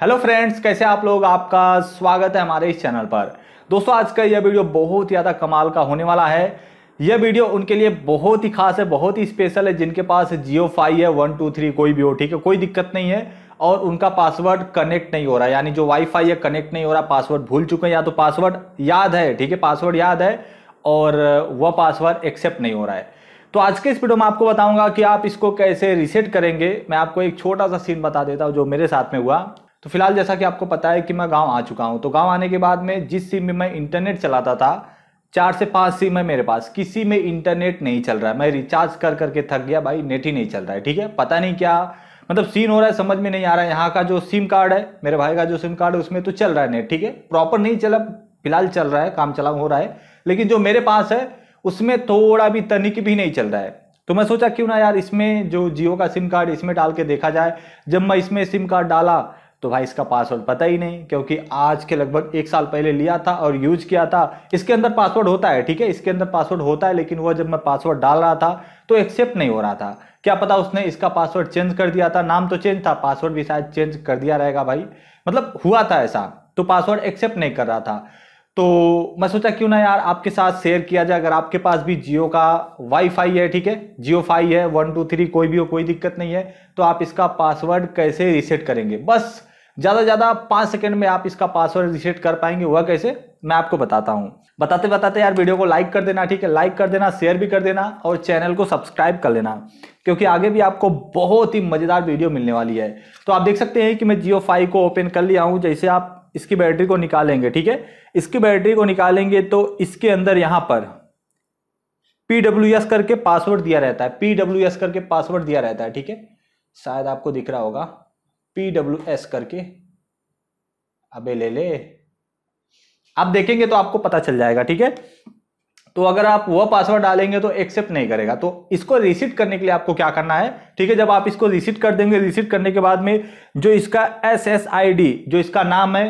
hello friends कैसे आप लोग आपका स्वागत है हमारे इस चैनल पर दोस्तों आज का यह वीडियो बहुत ज़्यादा कमाल का होने वाला है यह वीडियो उनके लिए बहुत ही खास है बहुत ही स्पेशल है जिनके पास जियो फाइव है वन टू थ्री कोई भी हो ठीक है कोई दिक्कत नहीं है और उनका पासवर्ड कनेक्ट नहीं हो रहा यानी जो वाईफाई है कनेक्ट नहीं हो रहा पासवर्ड भूल चुके हैं या तो पासवर्ड याद है ठीक है पासवर्ड याद है और वह पासवर्ड एक्सेप्ट नहीं हो रहा है तो आज के इस वीडियो में आपको बताऊंगा कि आप इसको कैसे रिसेट करेंगे मैं आपको एक छोटा सा सीन बता देता हूँ जो मेरे साथ में हुआ तो फिलहाल जैसा कि आपको पता है कि मैं गांव आ चुका हूं तो गांव आने के बाद में जिस सिम में मैं इंटरनेट चलाता था चार से पांच सिम है मेरे पास किसी में इंटरनेट नहीं चल रहा है मैं रिचार्ज कर करके थक गया भाई नेट ही नहीं चल रहा है ठीक है पता नहीं क्या मतलब सीन हो रहा है समझ में नहीं आ रहा है यहाँ का जो सिम कार्ड है मेरे भाई का जो सिम कार्ड है उसमें तो चल रहा है नेट ठीक है प्रॉपर नहीं चला फिलहाल चल रहा है काम चला हो रहा है लेकिन जो मेरे पास है उसमें थोड़ा भी तनिक भी नहीं चल रहा है तो मैं सोचा क्यों ना यार इसमें जो जियो का सिम कार्ड इसमें डाल के देखा जाए जब मैं इसमें सिम कार्ड डाला तो भाई इसका पासवर्ड पता ही नहीं क्योंकि आज के लगभग एक साल पहले लिया था और यूज किया था इसके अंदर पासवर्ड होता है ठीक है इसके अंदर पासवर्ड होता है लेकिन वह जब मैं पासवर्ड डाल रहा था तो एक्सेप्ट नहीं हो रहा था क्या पता उसने इसका पासवर्ड चेंज कर दिया था नाम तो चेंज था पासवर्ड भी शायद चेंज कर दिया रहेगा भाई मतलब हुआ था ऐसा तो पासवर्ड एक्सेप्ट नहीं कर रहा था तो मैं सोचा क्यों ना यार आपके साथ शेयर किया जाए अगर आपके पास भी जियो का वाईफाई है ठीक है जियो फाई है वन टू थ्री कोई भी हो कोई दिक्कत नहीं है तो आप इसका पासवर्ड कैसे रिसेट करेंगे बस ज़्यादा से ज़्यादा पाँच सेकेंड में आप इसका पासवर्ड रिसेट कर पाएंगे वह कैसे मैं आपको बताता हूँ बताते बताते यार वीडियो को लाइक कर देना ठीक है लाइक कर देना शेयर भी कर देना और चैनल को सब्सक्राइब कर लेना क्योंकि आगे भी आपको बहुत ही मज़ेदार वीडियो मिलने वाली है तो आप देख सकते हैं कि मैं जियो फाई को ओपन कर लिया हूँ जैसे आप इसकी बैटरी को निकालेंगे ठीक है इसकी बैटरी को निकालेंगे तो इसके अंदर यहां पर पीडब्ल्यू एस करके पासवर्ड दिया रहता है पीडब्ल्यू एस करके पासवर्ड दिया रहता है ठीक है शायद आपको दिख रहा होगा पीडब्ल्यू एस करके अबे ले ले आप देखेंगे तो आपको पता चल जाएगा ठीक है तो अगर आप वह पासवर्ड डालेंगे तो एक्सेप्ट नहीं करेगा तो इसको रिसीट करने के लिए आपको क्या करना है ठीक है जब आप इसको रिसीट कर देंगे रिसीट करने के बाद में जो इसका एस एस आई डी जो इसका नाम है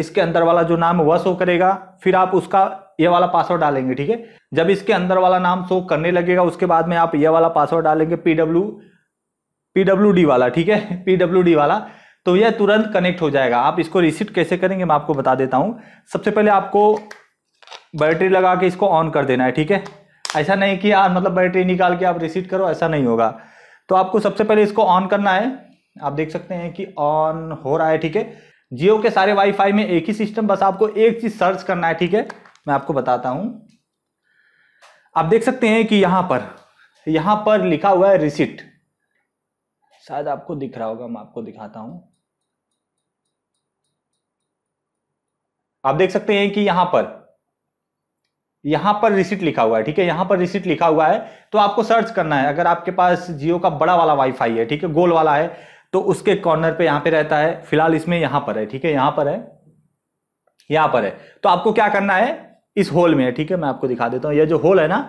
इसके अंदर वाला जो नाम वह शो करेगा फिर आप उसका ये वाला पासवर्ड डालेंगे ठीक है जब इसके अंदर वाला नाम शो करने लगेगा उसके बाद में आप ये वाला पासवर्ड डालेंगे पीडब्ल्यू पीडब्ल्यू वाला ठीक है पीडब्ल्यू वाला तो यह तुरंत कनेक्ट हो जाएगा आप इसको रिसीट कैसे करेंगे मैं आपको बता देता हूँ सबसे पहले आपको बैटरी लगा के इसको ऑन कर देना है ठीक है ऐसा नहीं कि यार मतलब बैटरी निकाल के आप रिसीट करो ऐसा नहीं होगा तो आपको सबसे पहले इसको ऑन करना है आप देख सकते हैं कि ऑन हो रहा है ठीक है जियो के सारे वाईफाई में एक ही सिस्टम बस आपको एक चीज सर्च करना है ठीक है मैं आपको बताता हूं आप देख सकते हैं कि यहां पर यहां पर लिखा हुआ है रिसिट शायद आपको दिख रहा होगा मैं आपको दिखाता हूं आप देख सकते हैं कि यहां पर यहां पर रिसिट लिखा हुआ है ठीक है यहां पर रिसिट लिखा हुआ है तो आपको सर्च करना है अगर आपके पास जियो का बड़ा वाला वाईफाई है ठीक है गोल वाला है तो उसके कॉर्नर पे यहां पे रहता है फिलहाल इसमें यहां पर है ठीक है यहां पर है यहां पर है तो आपको क्या करना है इस होल में है ठीक है मैं आपको दिखा देता हूँ यह जो होल है ना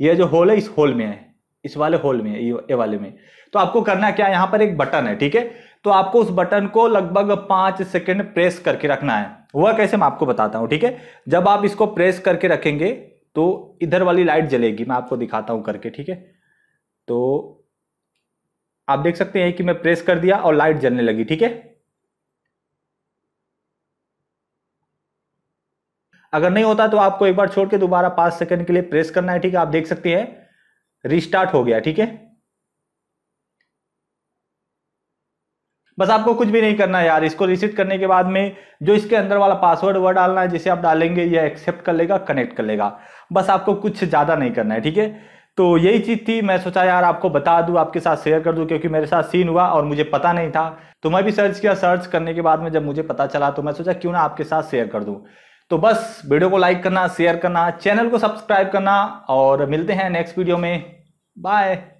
यह जो होल है इस होल में है इस वाले होल में ये वाले में तो आपको करना क्या यहां पर एक बटन है ठीक है तो आपको उस बटन को लगभग पांच सेकेंड प्रेस करके रखना है वह कैसे मैं आपको बताता हूं ठीक है जब आप इसको प्रेस करके रखेंगे तो इधर वाली लाइट जलेगी मैं आपको दिखाता हूं करके ठीक है तो आप देख सकते हैं कि मैं प्रेस कर दिया और लाइट जलने लगी ठीक है अगर नहीं होता तो आपको एक बार छोड़ के दोबारा पांच सेकंड के लिए प्रेस करना है ठीक है आप देख सकते हैं रिस्टार्ट हो गया ठीक है बस आपको कुछ भी नहीं करना है यार इसको रिसेट करने के बाद में जो इसके अंदर वाला पासवर्ड वर्ड डालना है जिसे आप डालेंगे या एक्सेप्ट कर लेगा कनेक्ट कर लेगा बस आपको कुछ ज़्यादा नहीं करना है ठीक है तो यही चीज़ थी मैं सोचा यार आपको बता दूँ आपके साथ शेयर कर दूँ क्योंकि मेरे साथ सीन हुआ और मुझे पता नहीं था तो मैं भी सर्च किया सर्च करने के बाद में जब मुझे पता चला तो मैं सोचा क्यों ना आपके साथ शेयर कर दूँ तो बस वीडियो को लाइक करना शेयर करना चैनल को सब्सक्राइब करना और मिलते हैं नेक्स्ट वीडियो में बाय